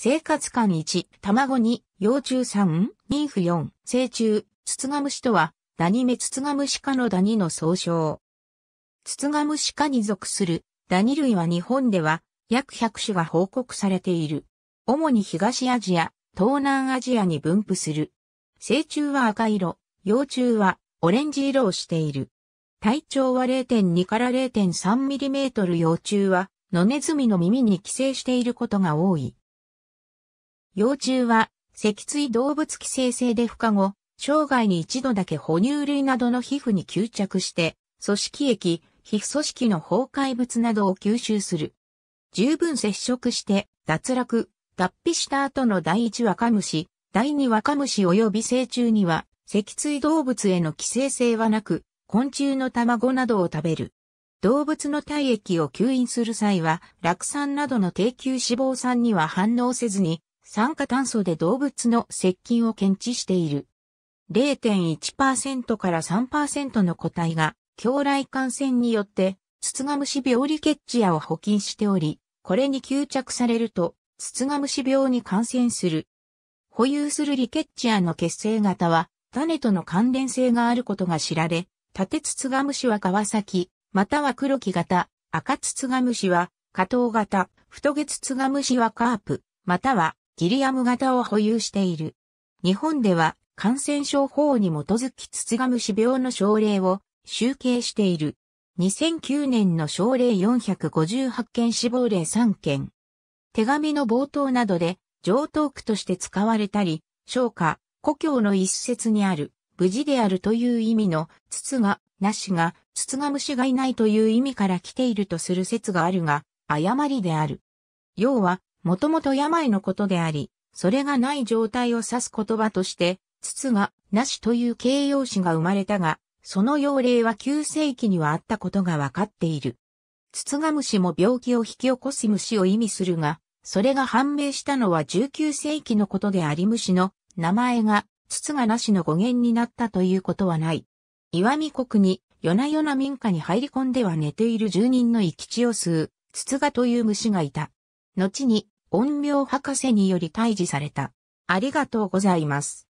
生活感1、卵2、幼虫3、妊婦4、成虫、ツツガムシとは、ダニメツツガムシ科のダニの総称。ツツガムシ科に属するダニ類は日本では約100種が報告されている。主に東アジア、東南アジアに分布する。成虫は赤色、幼虫はオレンジ色をしている。体長は0.2から0.3ミリメートル幼虫は、野ネズミの耳に寄生していることが多い。幼虫は、脊椎動物寄生性で孵化後、生涯に一度だけ哺乳類などの皮膚に吸着して、組織液、皮膚組織の崩壊物などを吸収する。十分接触して、脱落、脱皮した後の第一若虫、第二若虫及び成虫には、脊椎動物への寄生性はなく、昆虫の卵などを食べる。動物の体液を吸引する際は、酪酸などの低級脂肪酸には反応せずに、酸化炭素で動物の接近を検知している。0.1%から3%の個体が、狂来感染によって、ツツガムシ病リケッチアを補菌しており、これに吸着されると、ツツガムシ病に感染する。保有するリケッチアの血清型は、種との関連性があることが知られ、タテツツガムシは川崎、または黒木型、赤ツツガムシは、加藤型、太毛ツツガムシはカープ、またはギリアム型を保有している。日本では感染症法に基づきツツガムシ病の症例を集計している。2009年の症例458件死亡例3件。手紙の冒頭などで上等句として使われたり、昇華、故郷の一節にある、無事であるという意味の、筒が、なしが、筒が虫がいないという意味から来ているとする説があるが、誤りである。要は、もともと病のことであり、それがない状態を指す言葉として、筒が、なしという形容詞が生まれたが、その要例は9世紀にはあったことがわかっている。筒が虫も病気を引き起こす虫を意味するが、それが判明したのは19世紀のことであり虫の名前が筒がなしの語源になったということはない。岩見国に夜な夜な民家に入り込んでは寝ている住人の生き血を吸う筒がという虫がいた。後に、恩苗博士により退治された。ありがとうございます。